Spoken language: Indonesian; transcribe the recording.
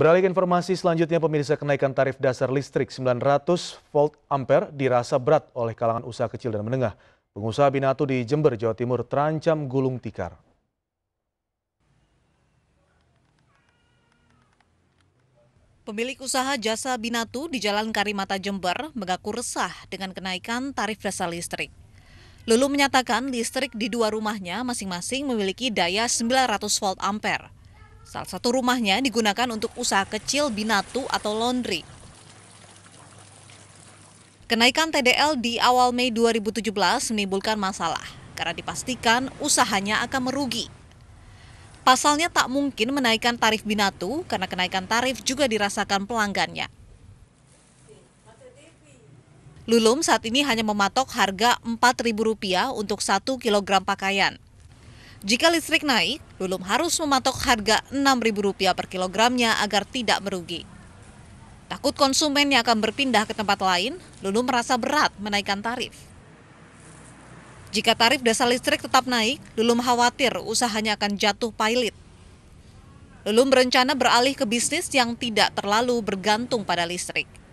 Beralih ke informasi selanjutnya, pemirsa kenaikan tarif dasar listrik 900 volt ampere dirasa berat oleh kalangan usaha kecil dan menengah. Pengusaha Binatu di Jember, Jawa Timur terancam gulung tikar. Pemilik usaha jasa Binatu di Jalan Karimata Jember mengaku resah dengan kenaikan tarif dasar listrik. Lulu menyatakan listrik di dua rumahnya masing-masing memiliki daya 900 volt ampere. Salah satu rumahnya digunakan untuk usaha kecil binatu atau laundry. Kenaikan TDL di awal Mei 2017 menimbulkan masalah karena dipastikan usahanya akan merugi. Pasalnya tak mungkin menaikkan tarif binatu karena kenaikan tarif juga dirasakan pelanggannya. Lulum saat ini hanya mematok harga Rp4.000 untuk 1 kg pakaian. Jika listrik naik, Lulum harus mematok harga Rp6.000 per kilogramnya agar tidak merugi. Takut konsumen yang akan berpindah ke tempat lain, Lulum merasa berat menaikkan tarif. Jika tarif dasar listrik tetap naik, Lulum khawatir usahanya akan jatuh pilot. Lulum berencana beralih ke bisnis yang tidak terlalu bergantung pada listrik.